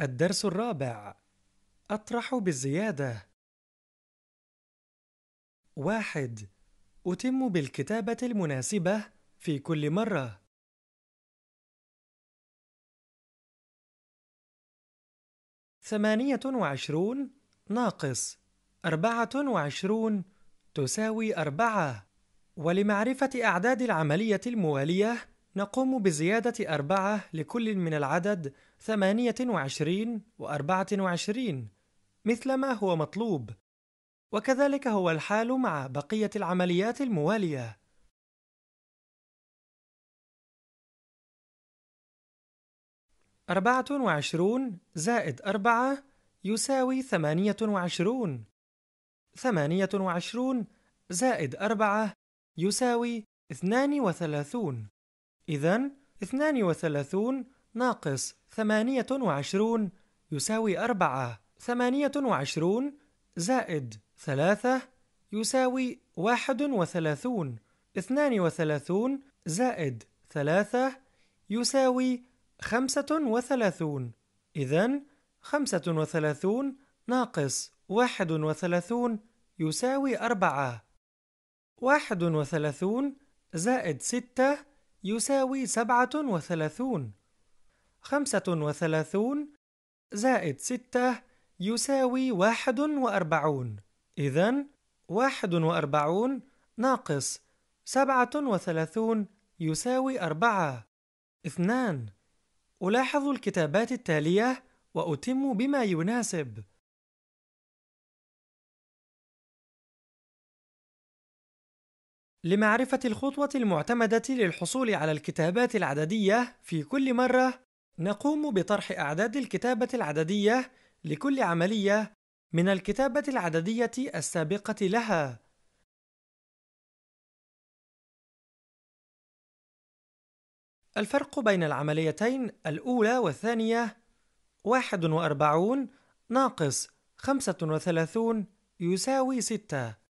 الدرس الرابع أطرح بالزيادة واحد أتم بالكتابة المناسبة في كل مرة ثمانية وعشرون ناقص أربعة وعشرون تساوي أربعة ولمعرفة أعداد العملية الموالية نقوم بزيادة أربعة لكل من العدد ثمانية وعشرين وأربعة وعشرين مثل ما هو مطلوب وكذلك هو الحال مع بقية العمليات الموالية أربعة وعشرون زائد أربعة يساوي ثمانية وعشرون ثمانية وعشرون زائد أربعة يساوي اثنان وثلاثون إذا 32 ناقص 28 يساوي أربعة ثمانية وعشرون زائد ثلاثة يساوي واحد وثلاثون اثنان وثلاثون زائد ثلاثة يساوي خمسة وثلاثون إذا خمسة وثلاثون ناقص واحد وثلاثون يساوي أربعة واحد وثلاثون زائد ستة يساوي سبعة وثلاثون خمسة وثلاثون زائد ستة يساوي واحد وأربعون إذن واحد وأربعون ناقص سبعة وثلاثون يساوي أربعة اثنان ألاحظ الكتابات التالية وأتم بما يناسب لمعرفة الخطوة المعتمدة للحصول على الكتابات العددية في كل مرة، نقوم بطرح أعداد الكتابة العددية لكل عملية من الكتابة العددية السابقة لها. الفرق بين العمليتين الأولى والثانية 41 ناقص 35 يساوي 6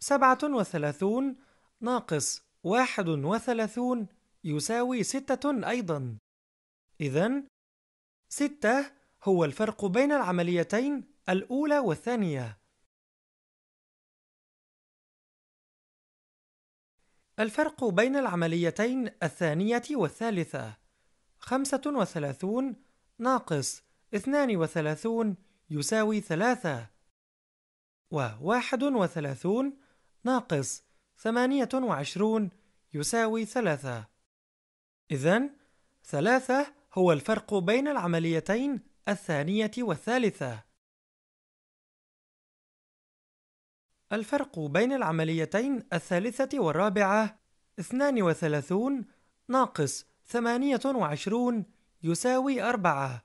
سبعة وثلاثون ناقص واحد وثلاثون يساوي ستة أيضا إذن ستة هو الفرق بين العمليتين الأولى والثانية الفرق بين العمليتين الثانية والثالثة خمسة وثلاثون ناقص اثنان وثلاثون يساوي ثلاثة وواحد وثلاثون ناقص 28 يساوي 3 إذا 3 هو الفرق بين العمليتين الثانية والثالثة الفرق بين العمليتين الثالثة والرابعة 32 ناقص 28 يساوي 4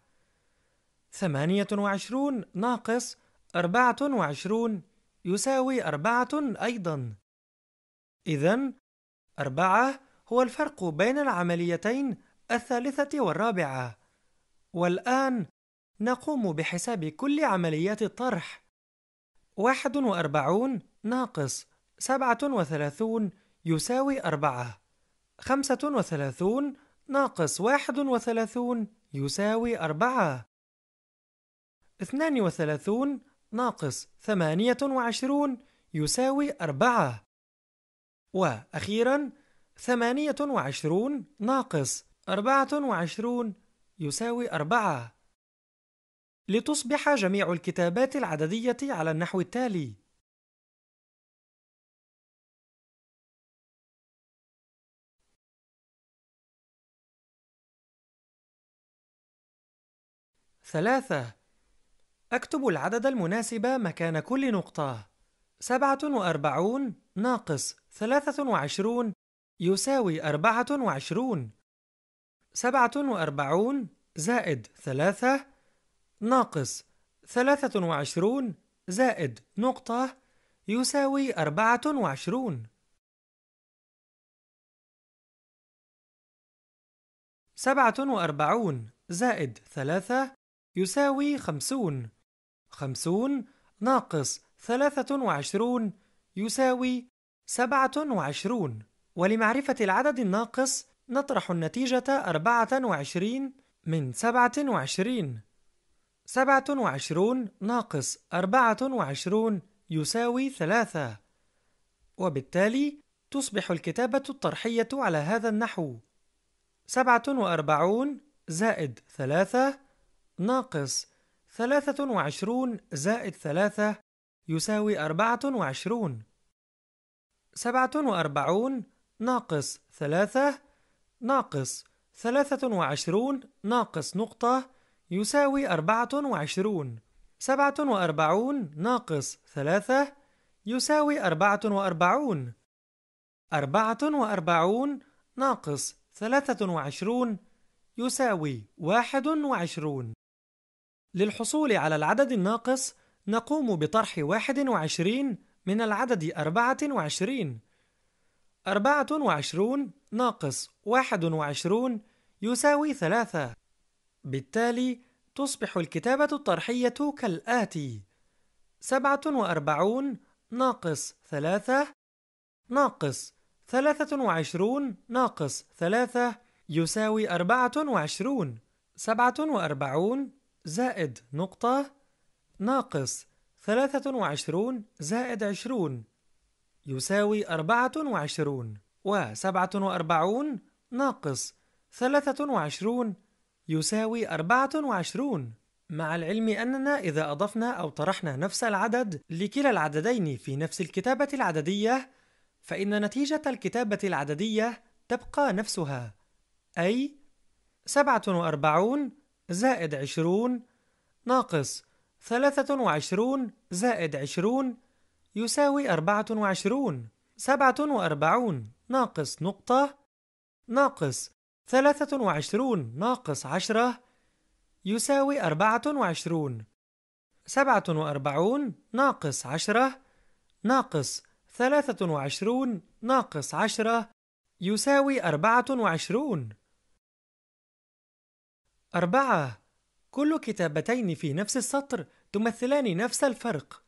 28 ناقص 24 يساوي أربعة أيضا إذا أربعة هو الفرق بين العمليتين الثالثة والرابعة والآن نقوم بحساب كل عمليات الطرح واحد وأربعون ناقص سبعة وثلاثون يساوي أربعة خمسة وثلاثون ناقص واحد وثلاثون يساوي أربعة اثنان وثلاثون ناقص ثمانية وعشرون يساوي أربعة وأخيرا ثمانية وعشرون ناقص أربعة وعشرون يساوي أربعة لتصبح جميع الكتابات العددية على النحو التالي ثلاثة أكتب العدد المناسب مكان كل نقطة سبعة وأربعون ناقص ثلاثة وعشرون يساوي أربعة وعشرون سبعة وأربعون زائد ثلاثة ناقص ثلاثة وعشرون زائد نقطة يساوي أربعة وعشرون سبعة وأربعون زائد ثلاثة يساوي خمسون خمسون ناقص ثلاثة وعشرون يساوي سبعة وعشرون ولمعرفة العدد الناقص نطرح النتيجة أربعة وعشرين من سبعة وعشرين سبعة وعشرون ناقص أربعة وعشرون يساوي ثلاثة وبالتالي تصبح الكتابة الطرحية على هذا النحو سبعة وأربعون زائد ثلاثة ناقص ثلاثة وعشرون زائد ثلاثة يساوي أربعة وعشرون سبعة وأربعون ناقص ثلاثة ناقص ثلاثة وعشرون ناقص نقطة يساوي أربعة وعشرون سبعة وأربعون ناقص ثلاثة يساوي أربعة وأربعون أربعة وأربعون ناقص ثلاثة وعشرون يساوي واحد وعشرون للحصول على العدد الناقص نقوم بطرح 21 من العدد 24 24 ناقص 21 يساوي 3 بالتالي تصبح الكتابة الطرحية كالآتي 47 ناقص 3 ناقص 23 ناقص 3 يساوي 24 47 زائد نقطة ناقص ثلاثة وعشرون زائد عشرون يساوي أربعة وعشرون وسبعة وأربعون ناقص ثلاثة وعشرون يساوي أربعة وعشرون مع العلم أننا إذا أضفنا أو طرحنا نفس العدد لكلا العددين في نفس الكتابة العددية فإن نتيجة الكتابة العددية تبقى نفسها أي سبعة وأربعون زائد عشرون ناقص ثلاثة وعشرون زائد عشرون يساوي أربعة وعشرون سبعة وأربعون ناقص نقطة ناقص ثلاثة وعشرون ناقص عشرة يساوي أربعة وعشرون سبعة وأربعون ناقص عشرة ناقص ثلاثة وعشرون ناقص عشرة يساوي أربعة وعشرون أربعة كل كتابتين في نفس السطر تمثلان نفس الفرق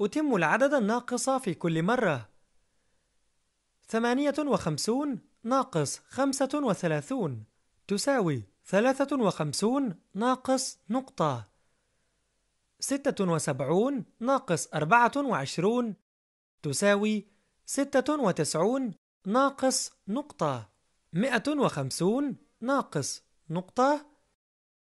أتم العدد الناقص في كل مرة ثمانية وخمسون ناقص خمسة وثلاثون تساوي ثلاثة وخمسون ناقص نقطة ستة وسبعون ناقص أربعة وعشرون تساوي ستة وتسعون ناقص نقطة مئة وخمسون ناقص نقطة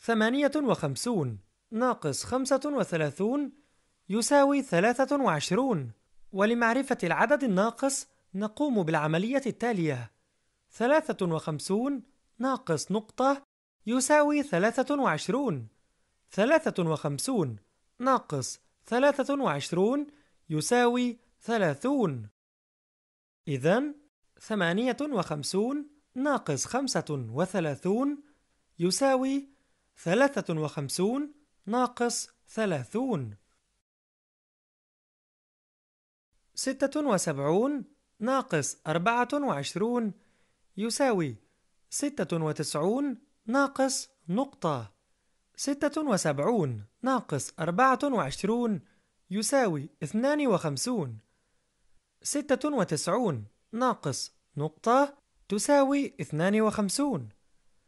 ثمانية وخمسون ناقص خمسة وثلاثون يساوي ثلاثة وعشرون ولمعرفة العدد الناقص نقوم بالعملية التالية ثلاثة وخمسون ناقص نقطة يساوي ثلاثة وعشرون ثلاثة وخمسون ناقص ثلاثة وعشرون يساوي ثلاثون إذن ثمانية وخمسون ناقص خمسة وثلاثون يساوي ثلاثة وخمسون ناقص ثلاثون ستة وسبعون ناقص أربعة وعشرون يساوي ستة وتسعون ناقص نقطة ستة وسبعون ناقص أربعة وعشرون يساوي اثنان وخمسون ستة وتسعون ناقص نقطة تساوي اثنان وخمسون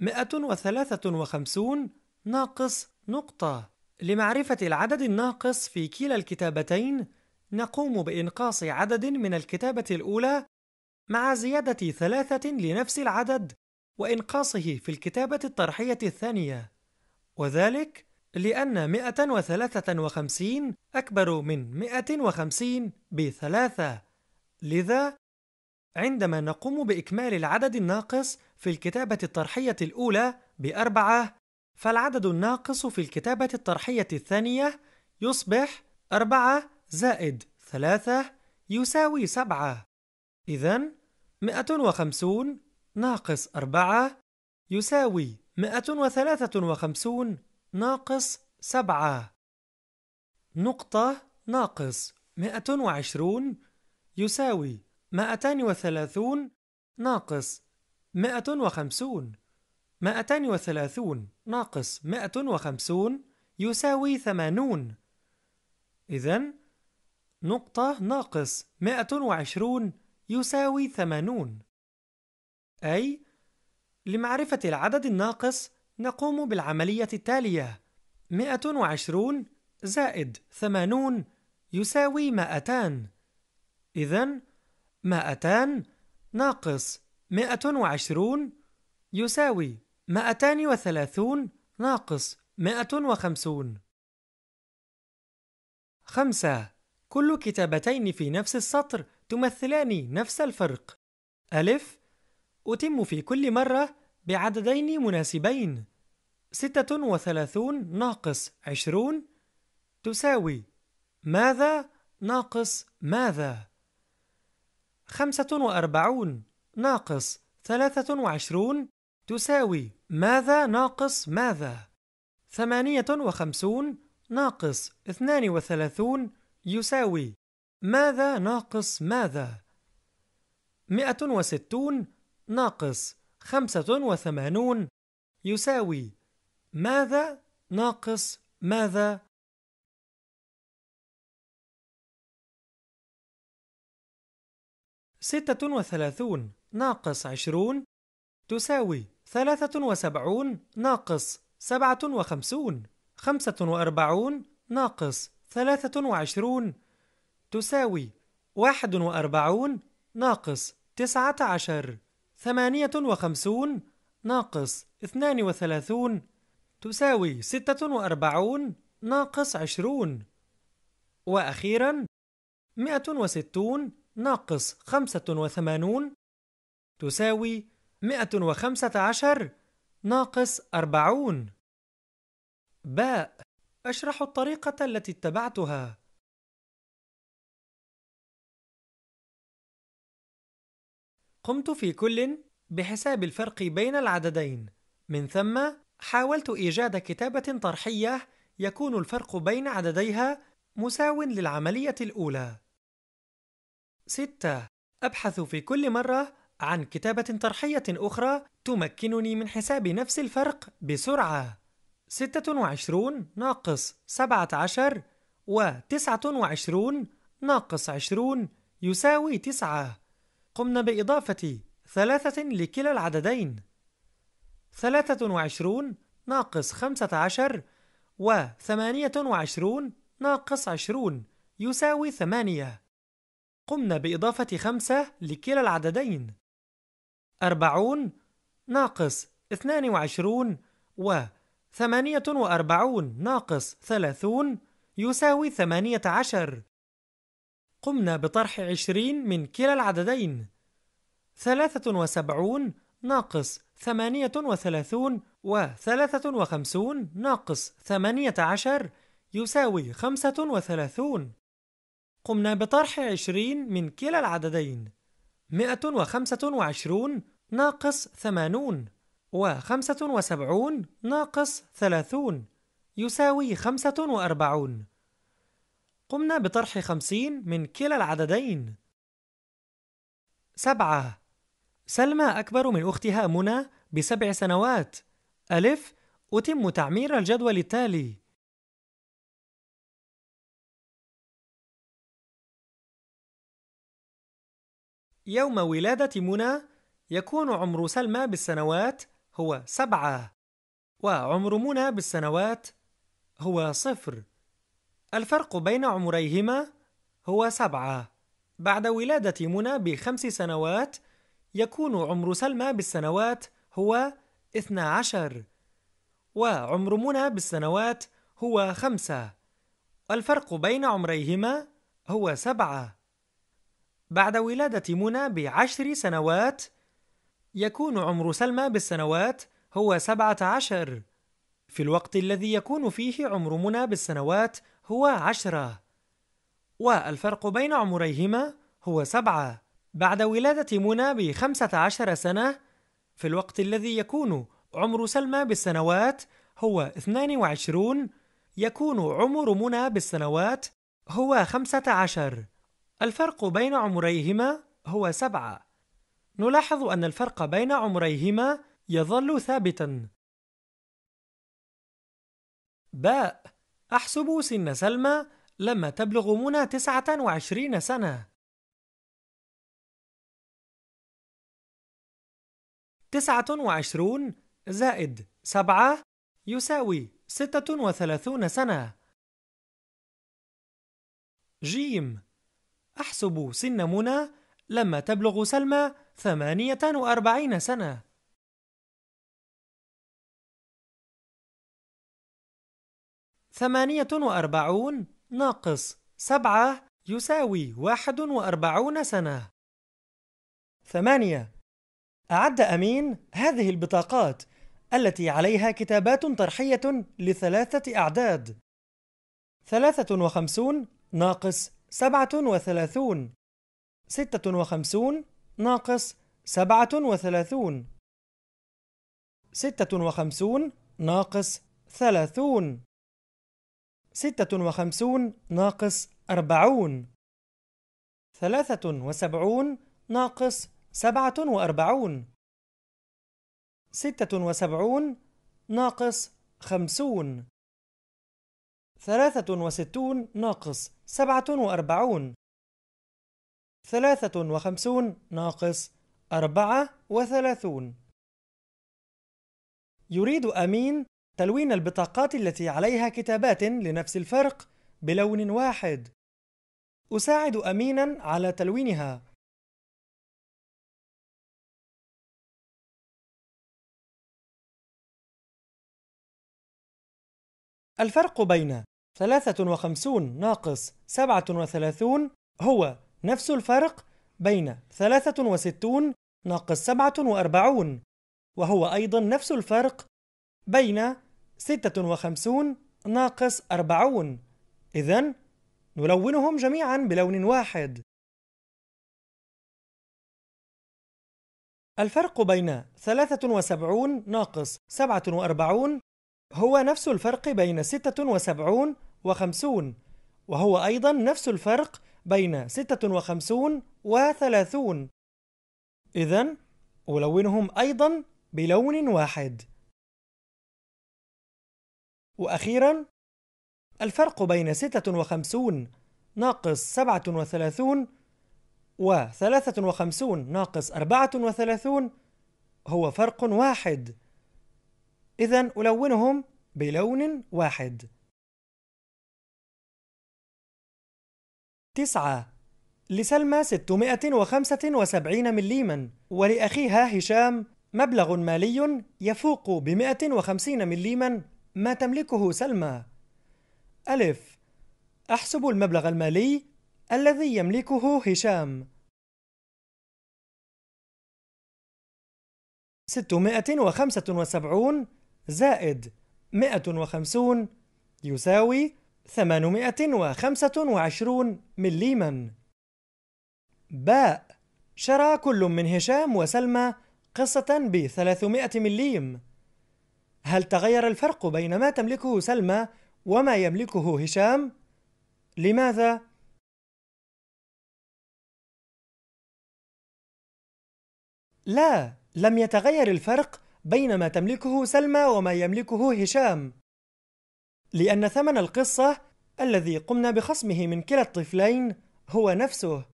مئة وثلاثة وخمسون ناقص نقطة لمعرفة العدد الناقص في كلا الكتابتين نقوم بإنقاص عدد من الكتابة الأولى مع زيادة ثلاثة لنفس العدد وإنقاصه في الكتابة الطرحية الثانية وذلك لأن 153 أكبر من 150 بثلاثة لذا عندما نقوم بإكمال العدد الناقص في الكتابة الطرحية الأولى بأربعة فالعدد الناقص في الكتابة الطرحية الثانية يصبح أربعة زائد ثلاثة يساوي سبعة إذن، مئة وخمسون ناقص أربعة يساوي مئة وثلاثة وخمسون ناقص سبعة نقطة ناقص مئة وعشرون يساوي مائتان وثلاثون ناقص مائة وخمسون مائتان وثلاثون ناقص مائة وخمسون يساوي ثمانون إذن نقطة ناقص مائة وعشرون يساوي ثمانون أي لمعرفة العدد الناقص نقوم بالعملية التالية مائة وعشرون زائد ثمانون يساوي مائتان إذن مائتان ناقص مائة وعشرون يساوي مائتان وثلاثون ناقص مائة وخمسون خمسة كل كتابتين في نفس السطر تمثلان نفس الفرق ألف أتم في كل مرة بعددين مناسبين ستة وثلاثون ناقص عشرون تساوي ماذا ناقص ماذا خمسة وأربعون ناقص ثلاثة وعشرون تساوي ماذا ناقص ماذا ثمانية وخمسون ناقص اثنان وثلاثون يساوي ماذا ناقص ماذا مئة وستون ناقص خمسة وثمانون يساوي ماذا ناقص ماذا ستة وثلاثون ناقص عشرون تساوي ثلاثة وسبعون ناقص سبعة وخمسون خمسة وأربعون ناقص ثلاثة وعشرون تساوي واحد وأربعون ناقص تسعة عشر ثمانية وخمسون ناقص اثنان وثلاثون تساوي ستة وأربعون ناقص عشرون وأخيرا مئة وستون ناقص خمسة وثمانون تساوي مئة وخمسة عشر ناقص أربعون باء أشرح الطريقة التي اتبعتها قمت في كل بحساب الفرق بين العددين من ثم حاولت إيجاد كتابة طرحية يكون الفرق بين عدديها مساو للعملية الأولى ستة أبحث في كل مرة عن كتابة طرحية أخرى تمكنني من حساب نفس الفرق بسرعة ستة وعشرون ناقص سبعة عشر وتسعة وعشرون ناقص عشرون يساوي تسعة قمنا بإضافة ثلاثة لكلا العددين ثلاثة وعشرون ناقص خمسة عشر وثمانية وعشرون ناقص عشرون يساوي ثمانية قمنا بإضافة خمسة لكلا العددين أربعون ناقص اثنان وعشرون و ثمانية وأربعون ناقص ثلاثون يساوي ثمانية عشر قمنا بطرح عشرين من كلا العددين ثلاثة وسبعون ناقص ثمانية وثلاثون وثلاثة وخمسون ناقص ثمانية عشر يساوي خمسة وثلاثون قمنا بطرح 20 من كلا العددين 125 ناقص 80 و75 ناقص 30 يساوي 45 قمنا بطرح 50 من كلا العددين 7 سلمى أكبر من أختها منى بسبع سنوات ألف أتم تعمير الجدول التالي يوم ولادة منى يكون عمر سلمى بالسنوات هو سبعة وعمر منى بالسنوات هو صفر الفرق بين عمريهما هو سبعة بعد ولادة منى بخمس سنوات يكون عمر سلمى بالسنوات هو اثنى عشر وعمر منى بالسنوات هو خمسة الفرق بين عمريهما هو سبعة بعد ولادة منى بعشر سنوات يكون عمر سلمى بالسنوات هو سبعة عشر في الوقت الذي يكون فيه عمر منى بالسنوات هو عشرة والفرق بين عمريهما هو سبعة بعد ولادة منى بخمسة عشر سنة في الوقت الذي يكون عمر سلمى بالسنوات هو 22 يكون عمر منى بالسنوات هو 15 الفرق بين عمريهما هو سبعة نلاحظ أن الفرق بين عمريهما يظل ثابتا باء أحسب سن سلمى لما تبلغ منى 29 سنة وعشرون زائد سبعة يساوي 36 سنة جيم أحسب سن منى لما تبلغ سلمى ثمانية وأربعين سنة ثمانية وأربعون ناقص سبعة يساوي واحد وأربعون سنة ثمانية أعد أمين هذه البطاقات التي عليها كتابات طرحية لثلاثة أعداد ثلاثة وخمسون ناقص سبعة وثلاثون ستة وخمسون ناقص سبعة وثلاثون ستة وخمسون ناقص ثلاثون ستة وخمسون ناقص أربعون ثلاثة وسبعون ناقص سبعة وأربعون ستة وسبعون ناقص خمسون ثلاثة وستون ناقص سبعة وأربعون ثلاثة وخمسون ناقص أربعة وثلاثون يريد أمين تلوين البطاقات التي عليها كتابات لنفس الفرق بلون واحد أساعد أمينا على تلوينها الفرق بين 53 ناقص 37 هو نفس الفرق بين 63 ناقص 47 وهو أيضا نفس الفرق بين 56 ناقص 40 إذن نلونهم جميعا بلون واحد الفرق بين 73 ناقص 47 هو نفس الفرق بين 76 وخمسون وهو أيضا نفس الفرق بين ستة وخمسون وثلاثون إذا ألونهم أيضا بلون واحد وأخيرا الفرق بين ستة وخمسون ناقص سبعة وثلاثون وثلاثة وخمسون ناقص أربعة وثلاثون هو فرق واحد إذا ألونهم بلون واحد تسعة لسلمى 675 مليما ولأخيها هشام مبلغ مالي يفوق ب 150 مليما ما تملكه سلمى ألف أحسب المبلغ المالي الذي يملكه هشام 675 زائد 150 يساوي 825 مليما باء شرى كل من هشام وسلمى قصة ب 300 مليم هل تغير الفرق بين ما تملكه سلمى وما يملكه هشام؟ لماذا؟ لا لم يتغير الفرق بين ما تملكه سلمى وما يملكه هشام لأن ثمن القصة الذي قمنا بخصمه من كلا الطفلين هو نفسه